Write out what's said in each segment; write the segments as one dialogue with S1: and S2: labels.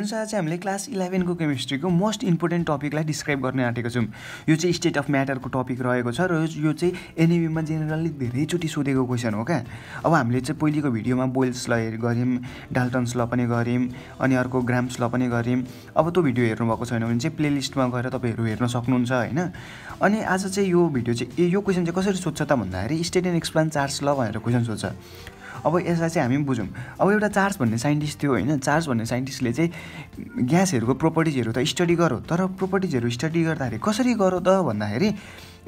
S1: friends आज चाहिँ हामीले क्लास इलेभेनको केमिस्ट्रीको मोस्ट इम्पोर्टेन्ट टपिकलाई डिस्क्राइब गर्ने आँटेको छौँ यो चाहिँ स्टेट अफ म्याटरको टपिक रहेको छ र यो चाहिँ एनएबीमा जेनरली धेरैचोटि सोधेको क्वेसन हो क्या अब हामीले चाहिँ पहिलेको भिडियोमा बोइल्स ल गऱ्यौँ डाल्टन्स ल पनि गऱ्यौँ अनि अर्को ग्राम्स ल पनि गऱ्यौँ अब त्यो भिडियो हेर्नुभएको छैन भने चाहिँ प्लेलिस्टमा गएर तपाईँहरू हेर्न सक्नुहुन्छ होइन अनि आज चाहिँ यो भिडियो चाहिँ यो क्वेसन चाहिँ कसरी सोध्छ त भन्दाखेरि स्टेट एन्ड एक्सप्लान चार्ज ल भनेर क्वेसन सोध्छ अब यसलाई चाहिँ हामी बुझौँ अब एउटा चार्ज भन्ने साइन्टिस्ट थियो होइन चार्ज भन्ने साइन्टिस्टले चाहिँ ग्यासहरूको प्रोपर्टिजहरू त स्टडी गरौँ तर प्रोपर्टिजहरू स्टडी गर्दाखेरि कसरी गरौँ त भन्दाखेरि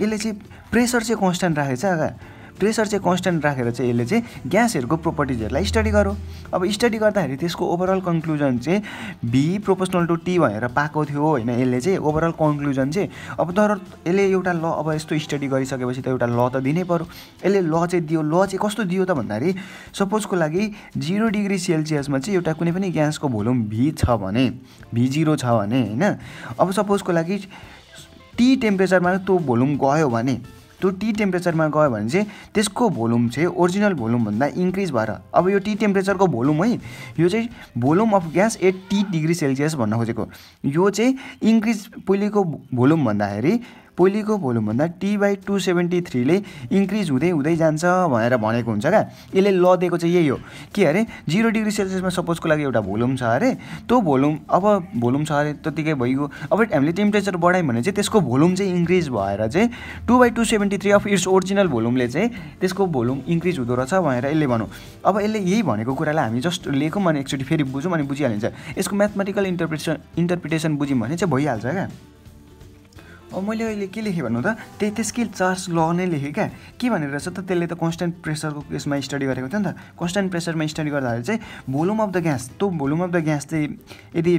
S1: यसले चाहिँ प्रेसर चाहिँ कन्सट्यान्ट राखेको छ प्रेसर चाहिँ कन्सटेन्ट राखेर चाहिँ यसले चाहिँ ग्यासहरूको प्रोपर्टिजहरूलाई स्टडी गरौँ अब स्टडी गर्दाखेरि त्यसको ओभरअल कन्क्लुजन चाहिँ भी प्रोपोसनल टु टी भनेर पाएको थियो होइन यसले चाहिँ ओभरअल कन्क्लुजन चाहिँ अब तर यसले एउटा ल अब यस्तो स्टडी गरिसकेपछि त एउटा ल त दिनै पऱ्यो यसले ल चाहिँ दियो ल चाहिँ कस्तो दियो त भन्दाखेरि सपोजको लागि जिरो डिग्री सेल्सियसमा चाहिँ एउटा कुनै पनि ग्यासको भोल्युम भी छ भने भी जिरो छ भने होइन अब सपोजको लागि टी टेम्परेचरमा त्यो भोल्युम गयो भने त्यो टी टेम्परेचरमा गयो भने चाहिँ त्यसको भोल्युम चाहिँ ओरिजिनल भोल्युमभन्दा इन्क्रिज भएर अब यो टी टेम्परेचरको भोल्युम है यो चाहिँ volume of gas at T degree Celsius भन्न खोजेको यो चाहिँ इन्क्रिज पहिलेको भोल्युम भन्दाखेरि पहिलेको भोल्युमभन्दा टी बाई टू सेभेन्टी थ्रीले इन्क्रिज हुँदै हुँदै जान्छ भनेर भनेको हुन्छ क्या यसले ल दिएको चाहिँ यही हो कि अरे जिरो डिग्री सेल्सियसमा सपोजको लागि एउटा भोल्युम छ अरे त्यो भोल्युम अब भोल्युम छ अरे त्यतिकै भइगयो अब हामीले टेम्परेचर बढायौँ भने चाहिँ त्यसको भोल्युम चाहिँ इन्क्रिज भएर चाहिँ two by two seventy three of its original भोल्युमले चाहिँ त्यसको भोल्युम इन्क्रिज हुँदो रहेछ भनेर यसले भनौँ अब यसले यही भनेको कुरालाई हामी जस्ट लेखौँ अनि एकचोटि फेरि बुझौँ अनि बुझिहालिन्छ यसको म्याथमेटिकल इन्टरप्रिटेसन इन्टरप्रिटेसन बुझ्यौँ भने चाहिँ भइहाल्छ क्या मैले अहिले के लेखेँ भन्नु त त्यही त्यसकै चार्ज ल नै लेखेँ क्या के भनेर रहेछ त त्यसले त कन्सटेन्ट प्रेसरको केसमा स्टडी गरेको थियो नि त कन्सटेन्ट प्रेसरमा स्टडी गर्दाखेरि चाहिँ भोल्युम अफ द ग्यास त्यो भोल्युम अफ द ग्यास चाहिँ यदि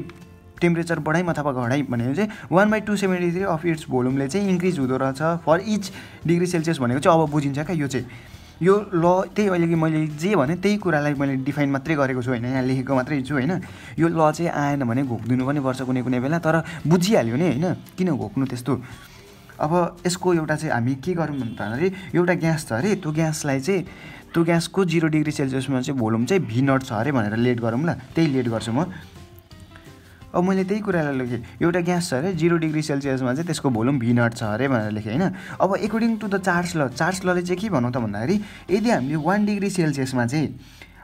S1: टेम्परेचर बढाइ अथवा घटाइम भने चाहिँ one by two seventy three of its भोल्युमले चाहिँ इन्क्रिज हुँदो रहेछ फर इच डिग्री सेल्सियस भनेको चाहिँ अब बुझिन्छ क्या यो चाहिँ यो ल त्यही अहिले कि मैले जे भने त्यही कुरालाई मैले डिफाइन मात्रै गरेको छु होइन यहाँ लेखेको मात्रै छु होइन यो ल चाहिँ आएन भने दिनु पनि पर्छ कुनै कुनै बेला तर बुझिहाल्यो नि होइन किन घोक्नु त्यस्तो अब यसको एउटा चाहिँ हामी के गरौँ भन्दाखेरि एउटा ग्यास छ अरे त्यो ग्यासलाई चाहिँ त्यो ग्यासको जिरो डिग्री सेल्सियसमा चाहिँ भोल्युम चाहिँ भिनट छ अरे भनेर लेट गरौँ ल त्यही लेट गर्छु म अब मैले त्यही कुरालाई लेखेँ एउटा ग्यास छ अरे जिरो डिग्री सेल्सियसमा चाहिँ त्यसको भोल्युम भी नट छ अरे भनेर लेखेँ होइन अब according to the Charles law Charles लले चाहिँ के भनौँ त भन्दाखेरि यदि हामीले वान डिग्री सेल्सियसमा चाहिँ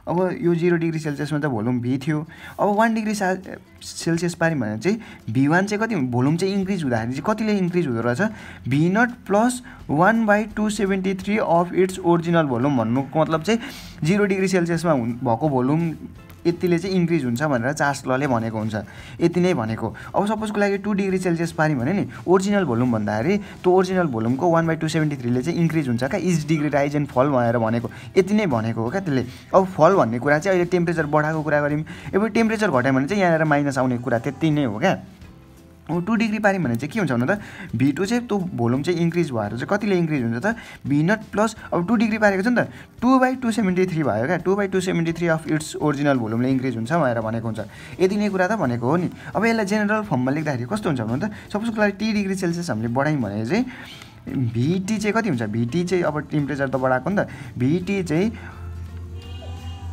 S1: अब यो जिरो डिग्री सेल्सियसमा त भोल्युम भी थियो अब वान डिग्री सा सेल्सियस पाऱ्यौँ भने चाहिँ भी वान चाहिँ कति भोल्युम चाहिँ इन्क्रिज हुँदाखेरि चाहिँ कतिले इन्क्रिज हुँदो रहेछ V naught plus one by two seventy three of its original volume भन्नुको मतलब चाहिँ जिरो डिग्री सेल्सियसमा भएको भोल्युम यतिले चाहिँ इन्क्रिज हुन्छ भनेर चार्ज लले भनेको हुन्छ यति नै भनेको अब सपोजको लागि टु डिग्री सेल्सियस पारि भने नि ओरिजिनल भोल्युम भन्दाखेरि त्यो ओरिजिनल भोल्युमको वान बाई टू सेभेन्टी थ्रीले चाहिँ इन्क्रिज हुन्छ क्या इज डिग्री राइज एन्ड फल भनेर भनेको यति नै भनेको हो क्या त्यसले अब फल भन्ने कुरा चाहिँ अहिले टेम्परेचर बढाएको कुरा गऱ्यौँ अब टेम्परेचर घट्यो भने चाहिँ यहाँनिर माइनस आउने कुरा त्यति नै हो क्या टु डिग्री पार्यौँ भने चाहिँ के हुन्छ भन्दा त भी टू चाहिँ त्यो भोल्युम चाहिँ इन्क्रिज भएर चाहिँ कतिले इन्क्रिज हुन्छ त भी नट प्लस अब टु डिग्री पारेको छ नि त two by two seventy three भयो क्या two by two seventy three of its original भोल्युमले इन्क्रिज हुन्छ भनेर भनेको हुन्छ यति नै कुरा त भनेको हो नि अब यसलाई जेनरल फर्ममा लेख्दाखेरि कस्तो हुन्छ भन्नु त सपोजको लागि टी डिग्री सेल्सियस हामीले बढायौँ भने चाहिँ भिटी चाहिँ कति हुन्छ भिटी चाहिँ अब टेम्परेचर त बढाएको नि त भिटी चाहिँ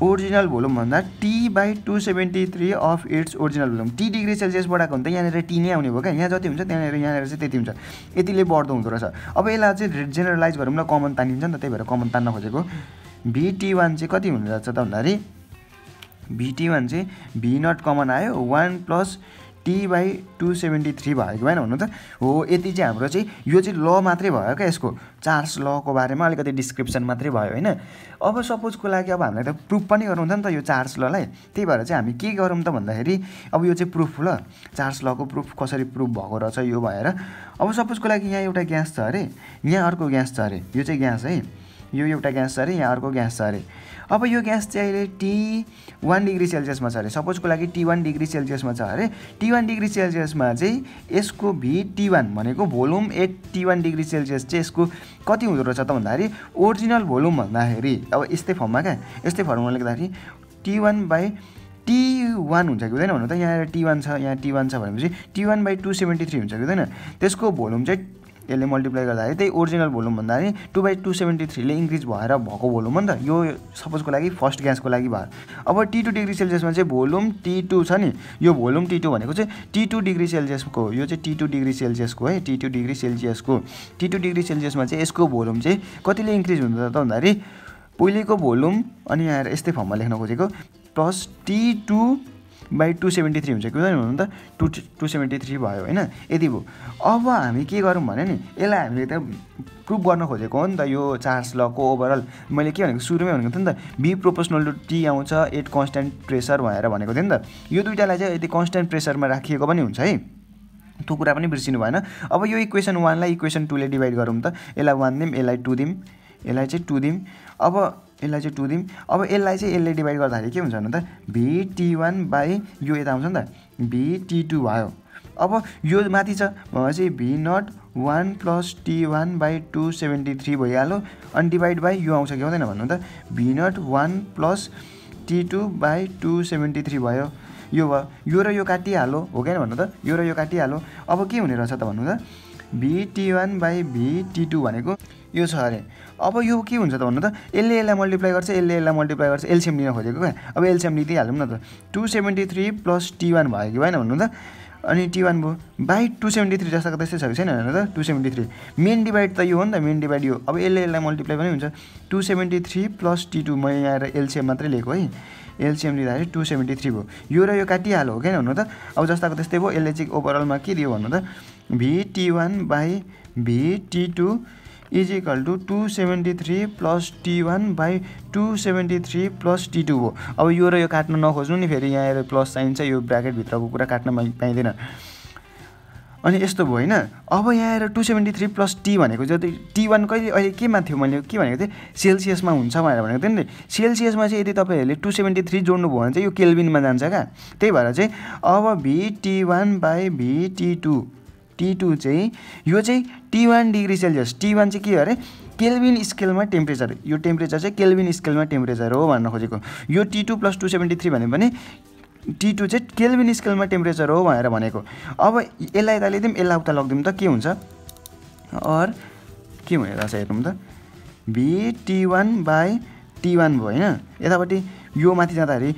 S1: ओरिजिनल भोल्युम भन्दा T by two seventy three of its original volume T degree Celsius बढाएको हुन्छ यहाँनिर टी नै आउने भयो क्या यहाँ जति हुन्छ त्यहाँनिर यहाँनिर चाहिँ त्यति हुन्छ यतिले बढ्दो हुँदो रहेछ अब यसलाई चाहिँ जेनरलाइज गरौँ न कमन तानिन्छ नि त त्यही भएर कमन तान्न खोजेको भिटी वान चाहिँ कति हुन जान्छ त भन्दाखेरि भिटी वान चाहिँ भी नट कमन आयो one plus T by two seventy three भएको भएन हुनु त हो यति चाहिँ हाम्रो चाहिँ यो चाहिँ ल मात्रै भयो क्या यसको चार्ज लको बारेमा अलिकति डिस्क्रिप्सन मात्रै भयो होइन अब सपोजको लागि अब हामीलाई त प्रुफ पनि गर्नु हुन्छ नि त यो चार्ज ललाई त्यही भएर चाहिँ हामी के गरौँ त भन्दाखेरि अब यो चाहिँ प्रुफ ल चार्ज लको प्रुफ कसरी प्रुफ भएको रहेछ यो भएर अब सपोजको लागि यहाँ एउटा ग्यास छ अरे यहाँ अर्को ग्यास छ अरे यो चाहिँ ग्यास है यो एउटा ग्यास छ अरे यहाँ अर्को ग्यास छ अरे अब यो ग्यास चाहिँ अहिले टी वान डिग्री सेल्सियसमा छ अरे सपोजको लागि टी वान डिग्री सेल्सियसमा छ अरे टी वान डिग्री सेल्सियसमा चाहिँ यसको भी टी वान भनेको volume at T one degree Celsius चाहिँ यसको कति हुँदो रहेछ त भन्दाखेरि ओरिजिनल भोल्युम भन्दाखेरि अब यस्तै फर्ममा क्या यस्तै फर्ममा लेख्दाखेरि T one by T one हुन्छ कि हुँदैन भन्नु त यहाँ टी वान छ यहाँ टी वान छ भनेपछि T one by two seventy three हुन्छ कि हुँदैन त्यसको भोल्युम चाहिँ यसले मल्टिप्लाई गर्दाखेरि त्यही ओरिजिनल भोल्युम भन्दाखेरि टू बाई टू सेभेन्टी थ्रीले इन्क्रिज भएर भएको भोल्युम हो नि त यो सपोजको लागि फर्स्ट ग्यासको लागि भयो अब टी टू डिग्री सेल्सियसमा चाहिँ भोल्युम टी टू छ नि यो भोल्युम टी टू भनेको चाहिँ टी टू डिग्री सेल्सियसको यो चाहिँ टी टू डिग्री सेल्सियसको है टी टू डिग्री सेल्सियसको टी टू डिग्री सेल्सियसमा चाहिँ यसको भोल्युम चाहिँ कतिले इन्क्रिज हुन्छ त भन्दाखेरि पहिलेको भोल्युम अनि यहाँ यस्तै फर्ममा लेख्न खोजेको plus T two by two seventy three हुन्छ किन हुनु त टु टु सेभेन्टी थ्री भयो होइन यति भयो अब हामी के गरौँ भने नि यसलाई हामीले त प्रुभ गर्न खोजेको हो नि त यो चार्ज लको ओभरअल मैले के भनेको सुरुमै भनेको थिएँ नि त बी प्रोपोर्सनल टु टी आउँछ एट कन्सट्यान्ट प्रेसर भनेर भनेको थिएँ नि त यो दुइटालाई चाहिँ यदि कन्सट्यान्ट प्रेसरमा राखिएको पनि हुन्छ है त्यो कुरा पनि बिर्सिनु भएन अब यो इक्वेसन वानलाई इक्वेसन टूले डिभाइड गरौँ त यसलाई वान दिउँ यसलाई टू दिउँ यसलाई चाहिँ टू दिउँ अब यसलाई चाहिँ टु दिउँ अब यसलाई चाहिँ यसले डिभाइड गर्दाखेरि के हुन्छ भने त भिटी वान बाई यो यता आउँछ नि त भिटी टू भयो अब यो माथि छ भनेपछि V nought one plus T one by two seventy three भइहाल्यो अनि डिभाइड बाई यो आउँछ कि आउँदैन भन्नु त V nought one plus T two by two seventy three भयो यो भयो यो र यो काटिहालो हो क्या भन्नु त यो र यो काटिहालो अब के हुने रहेछ त भन्नु त V T one by V T two भनेको यो छ अरे अब यो के हुन्छ त भन्नु त यसले यसलाई मल्टिप्लाई गर्छ यसले यसलाई मल्टिप्लाई गर्छ एलसिएम लिन खोजेको क्या अब एलसिएम लिइदिइहालौँ न त two seventy three plus T one भयो कि भएन भन्नु त अनि टी वान भयो बाई टू सेभेन्टी थ्री जस्ताको त्यस्तै छ कि छैन भन्नु त टू सेभेन्टी थ्री मेन डिभाइड त यो हो नि त मेन डिभाइड यो अब यसले यसलाई मल्टिप्लाई पनि हुन्छ two seventy three plus T two मैले यहाँ आएर एलसिएम मात्रै लिएको है एलसिएम लिँदाखेरि टू सेभेन्टी थ्री भयो यो र यो काटिहाल्यो हो क्या भन्नु त अब जस्ताको त्यस्तै भयो यसले चाहिँ ओभरअलमा के दियो भन्नु त T one by T two is equal to two seventy three plus T one by two seventy three plus T two हो अब यो र यो काट्न नखोज्नु नि फेरि यहाँ आएर प्लस चाहिन्छ यो ब्राकेटभित्रको कुरा काट्न पाइँदैन अनि यस्तो भयो होइन अब यहाँ आएर two seventy three plus T भनेको जति टी वान कहिले अहिले केमा थियो मैले के भनेको थिएँ सेल्सियसमा हुन्छ भनेर भनेको थिएँ नि सेल्सियसमा चाहिँ यदि तपाईँहरूले टु सेभेन्टी थ्री जोड्नुभयो भने चाहिँ यो केल्बिनमा जान्छ क्या त्यही भएर चाहिँ अब T one by T two T two चाहिँ यो चाहिँ T one degree Celsius T one चाहिँ के अरे केल्भिन स्केलमा टेम्परेचर यो टेम्परेचर चाहिँ केल्भिन स्केलमा टेम्परेचर हो भन्न खोजेको यो T two plus two seventy three भन्यो भने टी टू चाहिँ केल्भिन स्केलमा टेम्परेचर हो भनेर भनेको अब यसलाई यता ल्याइदिउँ यसलाई उता लगिदिउँ त के हुन्छ अर के भयो छ हेरौँ त T one by T one भयो होइन यतापट्टि यो माथि जाँदाखेरि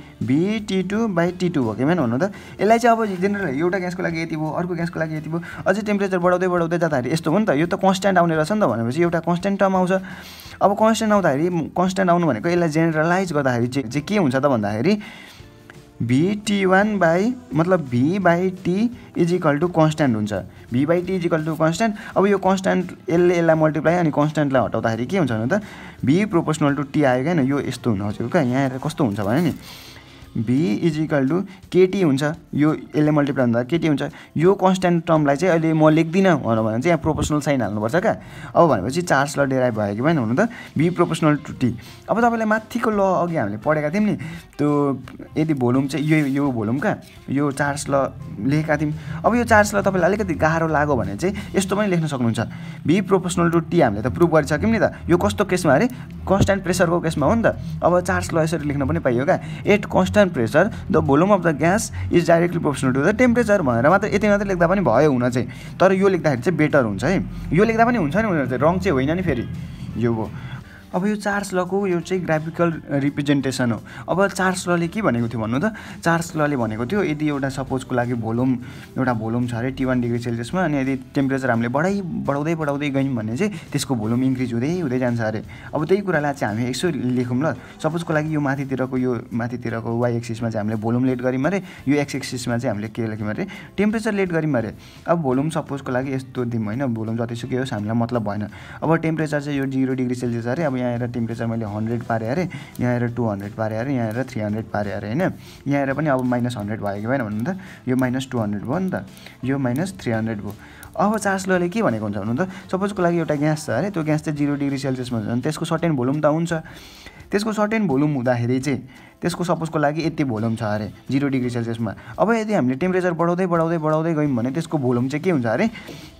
S1: T two by T two भयो मेन भन्नु त यसलाई चाहिँ अब जेनरल एउटा ग्यासको लागि यति भयो अर्को ग्यासको लागि यति भयो अझै टेम्परेचर बढाउँदै बढाउँदै जाँदाखेरि यस्तो हो नि त यो त कन्सट्यान्ट आउने रहेछ नि त भनेपछि एउटा कन्सट्यान्ट टर्म आउँछ अब कन्सट्यान्ट आउँदाखेरि कन्सट्यान्ट आउनु भनेको यसलाई जेनरलाइज गर्दाखेरि चाहिँ के हुन्छ त भन्दाखेरि भी टी वान बाई मतलब V by T is equal to constant हुन्छ V by T is equal to constant अब यो कन्सट्यान्ट यसले यसलाई मल्टिप्लाई अनि कन्सट्यान्टलाई हटाउँदाखेरि के हुन्छ भने त भी प्रोपोर्सनल टु टी आयो क्या यो यस्तो हुन हजुर क्या यहाँ आएर कस्तो हुन्छ भने नि भी इज इक्वल टु केटी हुन्छ यो यसले मल्टिप्लाई हुँदा केटी हुन्छ यो कन्सट्यान्ट टर्मलाई चाहिँ अहिले म लेख्दिनँ भनेर भने चाहिँ यहाँ प्रोपोसनल साइन हाल्नुपर्छ क्या अब भनेपछि चार्ज ल डेराइभ भयो कि भएन हुनु त भी प्रोपोसनल टु टी अब तपाईँलाई माथिको ल अघि हामीले पढेका थियौँ नि त्यो यदि भोल्युम चाहिँ यो यो भोल्युम का यो चार्ज ल लेखेका थियौँ अब यो चार्ज ल तपाईँलाई अलिकति गाह्रो लाग्यो भने चाहिँ यस्तो पनि लेख्न सक्नुहुन्छ भी प्रोपोसनल टु टी हामीले त प्रुभ गरिसक्यौँ नि त यो कस्तो केसमा अरे कन्सट्यान्ट प्रेसरको केसमा हो नि त अब चार्ज ल यसरी लेख्न पनि पाइयो क्या at constant and pressure the volume of the gas is directly proportional to the temperature भनेर मात्र यति मात्र लेख्दा पनि भयो हुन चाहिँ तर यो लेख्दाखेरि चाहिँ बेटर हुन्छ है यो लेख्दा पनि हुन्छ नि उनीहरू चाहिँ रङ चाहिँ होइन नि फेरि यो अब यो चार्ज लको यो चाहिँ ग्राफिकल रिप्रेजेन्टेसन हो अब चार्ज लले के भनेको थियो भन्नु त चार्ज लले भनेको थियो यदि एउटा सपोजको लागि भोल्युम एउटा भोल्युम छ अरे टी वान डिग्री सेल्सियसमा अनि यदि टेम्परेचर हामीले बढाइ बढाउँदै बढाउँदै गयौँ भने चाहिँ त्यसको भोल्युम इन्क्रिज हुँदै हुँदै जान्छ अरे अब त्यही कुरालाई चाहिँ हामी यसो लेखौँ ल सपोजको लागि यो माथितिरको यो माथितिरको वाइ एक्सिसमा चाहिँ हामीले भोल्युम लेट गऱ्यौँ अरे यो एक्स एक्सिसमा चाहिँ हामीले के लेख्यौँ अरे टेम्परेचर लेट गऱ्यौँ अरे अब भोल्युम सपोजको लागि यस्तो दिउँ होइन भोल्युम जतिसुकै होस् हामीलाई मतलब भएन अब टेम्परेचर चाहिँ यो जिरो डिग्री सेल्सियस अरे अब यहाँ आएर टेम्परेचर मैले हन्ड्रेड पारेँ अरे यहाँ आएर टू हन्ड्रेड पारेँ अरे यहाँ आएर थ्री हन्ड्रेड पारेँ अरे होइन यहाँ आएर पनि अब माइनस हन्ड्रेड भयो कि भएन भन्नु त यो माइनस टू हन्ड्रेड भयो नि त यो माइनस थ्री हन्ड्रेड भयो अब चार्सलरले के भनेको हुन्छ भन्नु त सपोजको लागि एउटा ग्यास छ अरे त्यो ग्यास चाहिँ जिरो डिग्री सेल्सियसमा हुन्छ त्यसको सर्टेन भोल्युम त हुन्छ त्यसको सर्टेन भोल्युम हुँदाखेरि चाहिँ त्यसको सपोजको लागि यति भोल्युम छ अरे जिरो डिग्री सेल्सियसमा अब यदि हामीले टेम्परेचर बढाउँदै बढाउँदै बढाउँदै गयौँ भने त्यसको भोल्युम चाहिँ के हुन्छ अरे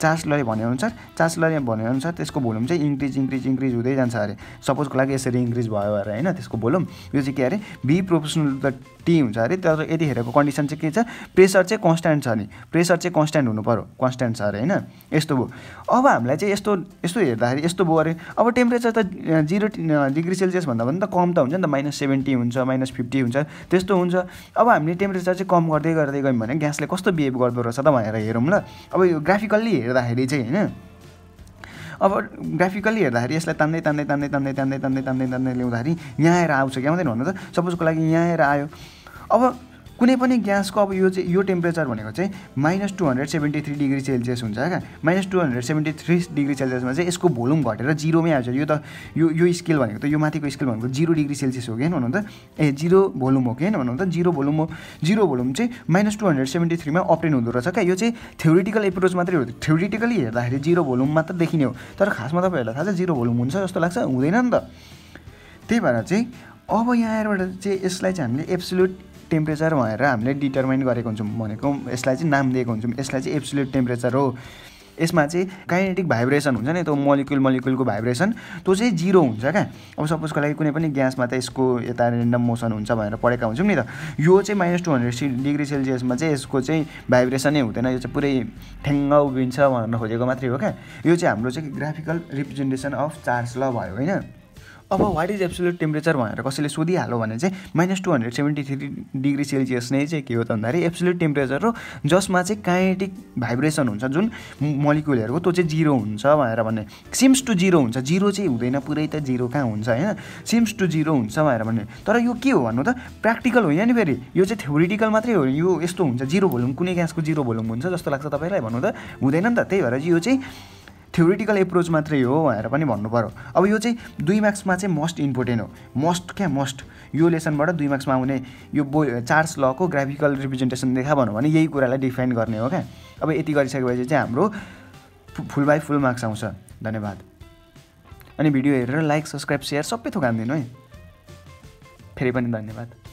S1: चार्सलरले भनेअनुसार चार्सलरले भनेअनुसार त्यसको भोल्युम चाहिँ इन्क्रिज इन्क्रिज इन्क्रिज हुँदै जान्छ अरे सपोजको लागि यसरी इन्क्रिज भयो अरे होइन त्यसको भोल्युम यो चाहिँ के अरे बी प्रोफेसनल त टी हुन्छ अरे तर यतिखेरको कन्डिसन चाहिँ के छ प्रेसर चाहिँ कन्सट्यान्ट छ नि प्रेसर चाहिँ कन्सट्यान्ट हुनु पऱ्यो कन्सट्यान्ट छ अरे होइन यस्तो भयो अब हामीलाई चाहिँ यस्तो यस्तो हेर्दाखेरि यस्तो भयो अरे अब टेम्परेचर त जिरो डिग्री सेल्सियस भन्दा पनि त कम त हुन्छ नि त माइनस सेभेन्टी हुन्छ माइनस फिफ्टी हुन्छ त्यस्तो हुन्छ अब हामीले टेम्परेचर चाहिँ कम गर्दै गर्दै गयौँ भने ग्यासले कस्तो बिहेभ गर्दो रहेछ त भनेर हेरौँ ल अब यो ग्राफिकल्ली हेर्दाखेरि चाहिँ होइन अब ग्राफिकल्ली हेर्दाखेरि यसलाई तान्दै तान्दै तान्दै तान्दै तान्दै तान्दै तान्दै तान्दै ल्याउँदाखेरि यहाँ आएर आउँछ क्या आउँदैन भन्नु त सपोजको लागि यहाँ आएर आयो अब कुनै पनि ग्यासको अब यो चाहिँ यो टेम्परेचर भनेको चाहिँ minus two hundred seventy three degree Celsius हुन्छ क्या minus two hundred seventy three degree सेल्सियसमा चाहिँ यसको भोल्युम घटेर जिरोमै आउँछ यो त यो यो स्केल भनेको त यो माथिको स्केल भनेको जिरो डिग्री सेल्सियस हो कि होइन भन्नु त ए जिरो भोल्युम हो कि होइन भन्नु त जिरो भोल्युम हो जिरो भोल्युम चाहिँ माइनस टू हन्ड्रेड सेभेन्टी थ्रीमा अप्रेन हुँदो रहेछ क्या यो चाहिँ थ्योरिटिकल एप्रोच मात्रै हो थ्योरिटिकली हेर्दाखेरि जिरो भोल्युम मात्र देखिने हो तर खासमा तपाईँहरूलाई थाहा छ जिरो भोल्युम हुन्छ जस्तो लाग्छ हुँदैन नि त त्यही भएर चाहिँ अब यहाँबाट चाहिँ यसलाई चाहिँ हामीले एब्सोल्युट टेम्परेचर भनेर हामीले डिटर्माइन गरेको हुन्छौँ भनेको यसलाई चाहिँ नाम दिएको हुन्छौँ यसलाई चाहिँ एब्सोल्युट टेम्परेचर हो यसमा चाहिँ काइनेटिक भाइब्रेसन हुन्छ नि त्यो मलिकुल मलिकुलको भाइब्रेसन त्यो चाहिँ जिरो हुन्छ क्या अब सपोजको लागि कुनै पनि ग्यासमा त यसको यता रेन्डम मोसन हुन्छ भनेर पढेका हुन्छौँ नि त यो चाहिँ माइनस टू हन्ड्रेड डिग्री सेल्सियसमा चाहिँ यसको चाहिँ भाइब्रेसनै हुँदैन यो चाहिँ पुरै ठ्याङ्ग उभिन्छ भनेर खोजेको मात्रै हो क्या यो चाहिँ हाम्रो चाहिँ ग्राफिकल रिप्रेजेन्टेसन अफ चार्ज ल भयो होइन अब वाट इज एब्सोल्युट टेम्परेचर भनेर कसैले सोधिहाल्यो भने चाहिँ minus two hundred seventy three degree Celsius नै चाहिँ के हो त भन्दाखेरि एब्सोल्युट टेम्परेचर हो जसमा चाहिँ काइनेटिक भाइब्रेसन हुन्छ जुन मलिकुलहरूको त्यो चाहिँ जिरो हुन्छ भनेर भन्ने सिम्स टु जिरो हुन्छ जिरो चाहिँ हुँदैन पुरै त जिरो कहाँ हुन्छ होइन सिम्स टु जिरो हुन्छ भनेर भन्ने तर यो के हो भन्नु त प्र्याक्टिकल होइन नि फेरि यो चाहिँ थ्योरिटिकल मात्रै हो यो यस्तो हुन्छ जिरो भोल्युम कुनै ग्यासको जिरो भोल्युम हुन्छ जस्तो लाग्छ तपाईँलाई भन्नु त हुँदैन नि त त्यही भएर चाहिँ यो चाहिँ थ्योरिटिकल एप्रोच मात्रै हो भनेर पनि भन्नु पऱ्यो अब यो चाहिँ दुई मार्क्समा चाहिँ मोस्ट इम्पोर्टेन्ट हो मोस्ट क्या मोस्ट यो लेसनबाट दुई मार्क्समा आउने यो बो चार्ज लको ग्राफिकल रिप्रेजेन्टेसन देखा भनौँ भने यही कुरालाई डिफाइन गर्ने हो क्या अब यति गरिसकेपछि चाहिँ हाम्रो फुल बाई फुल मार्क्स आउँछ धन्यवाद अनि भिडियो हेरेर लाइक सब्सक्राइब सेयर सबै थोक दिनु है फेरि पनि धन्यवाद